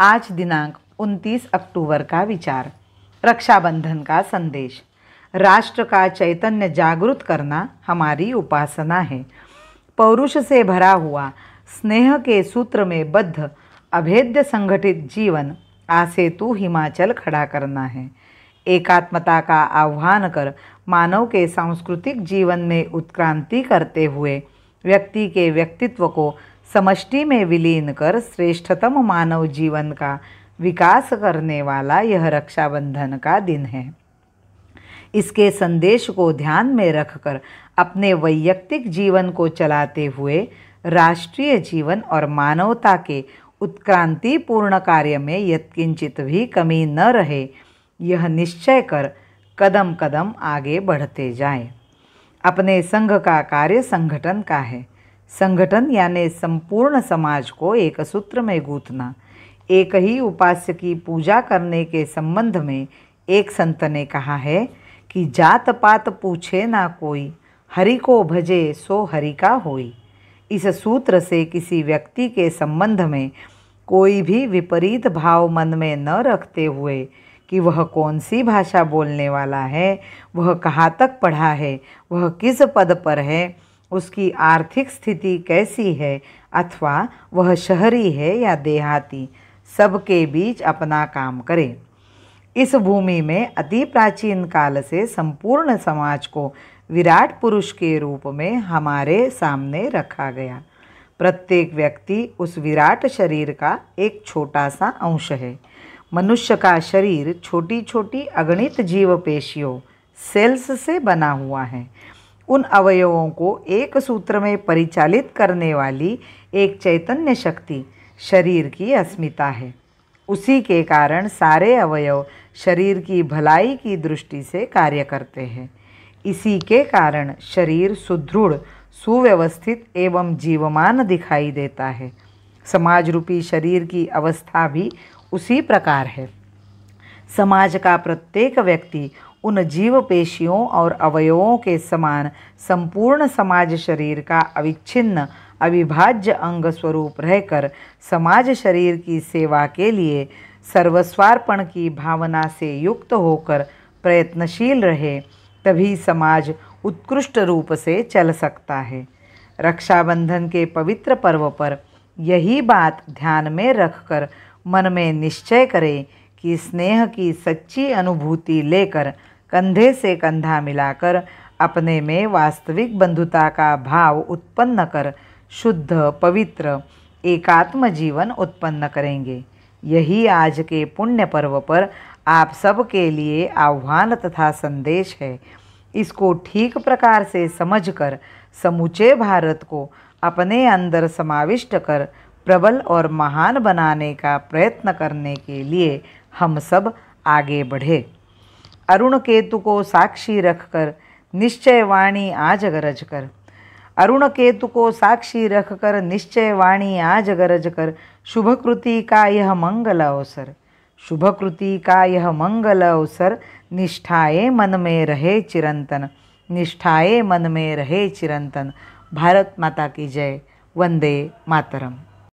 आज दिनांक 29 अक्टूबर का विचार रक्षाबंधन का संदेश राष्ट्र का चैतन्य जागृत करना हमारी उपासना है पौरुष से भरा हुआ स्नेह के सूत्र में बद्ध अभेद्य संगठित जीवन आसेतु हिमाचल खड़ा करना है एकात्मता का आह्वान कर मानव के सांस्कृतिक जीवन में उत्क्रांति करते हुए व्यक्ति के व्यक्तित्व को समष्टि में विलीन कर श्रेष्ठतम मानव जीवन का विकास करने वाला यह रक्षाबंधन का दिन है इसके संदेश को ध्यान में रखकर अपने वैयक्तिक जीवन को चलाते हुए राष्ट्रीय जीवन और मानवता के उत्क्रांतिपूर्ण कार्य में यत्किंचित भी कमी न रहे यह निश्चय कर कदम कदम आगे बढ़ते जाएं। अपने संघ का कार्य संगठन का है संगठन यानी संपूर्ण समाज को एक सूत्र में गूंथना एक ही उपास्य की पूजा करने के संबंध में एक संत ने कहा है कि जात पात पूछे ना कोई हरि को भजे सो हरि का होई इस सूत्र से किसी व्यक्ति के संबंध में कोई भी विपरीत भाव मन में न रखते हुए कि वह कौन सी भाषा बोलने वाला है वह कहाँ तक पढ़ा है वह किस पद पर है उसकी आर्थिक स्थिति कैसी है अथवा वह शहरी है या देहाती सबके बीच अपना काम करें इस भूमि में अति प्राचीन काल से संपूर्ण समाज को विराट पुरुष के रूप में हमारे सामने रखा गया प्रत्येक व्यक्ति उस विराट शरीर का एक छोटा सा अंश है मनुष्य का शरीर छोटी छोटी अगणित जीव पेशियों सेल्स से बना हुआ है उन अवयवों को एक सूत्र में परिचालित करने वाली एक चैतन्य शक्ति शरीर की अस्मिता है उसी के कारण सारे अवयव शरीर की भलाई की दृष्टि से कार्य करते हैं इसी के कारण शरीर सुदृढ़ सुव्यवस्थित एवं जीवमान दिखाई देता है समाज रूपी शरीर की अवस्था भी उसी प्रकार है समाज का प्रत्येक व्यक्ति उन जीव पेशियों और अवयवों के समान संपूर्ण समाज शरीर का अविच्छिन्न अविभाज्य अंग स्वरूप रहकर समाज शरीर की सेवा के लिए सर्वस्वार्पण की भावना से युक्त होकर प्रयत्नशील रहे तभी समाज उत्कृष्ट रूप से चल सकता है रक्षाबंधन के पवित्र पर्व पर यही बात ध्यान में रखकर मन में निश्चय करें कि स्नेह की सच्ची अनुभूति लेकर कंधे से कंधा मिलाकर अपने में वास्तविक बंधुता का भाव उत्पन्न कर शुद्ध पवित्र एकात्म जीवन उत्पन्न करेंगे यही आज के पुण्य पर्व पर आप सब के लिए आह्वान तथा संदेश है इसको ठीक प्रकार से समझकर समूचे भारत को अपने अंदर समाविष्ट कर प्रबल और महान बनाने का प्रयत्न करने के लिए हम सब आगे बढ़े अरुण केतु को साक्षी रखकर निश्चय वाणी आज गरज कर अरुण केतु को साक्षी रखकर निश्चय वाणी आज गरज कर शुभ कृति का यह मंगल अवसर शुभ कृति का यह मंगल अवसर निष्ठाए मन में रहे चिरंतन निष्ठाए मन में रहे चिरंतन भारत माता की जय वंदे मातरम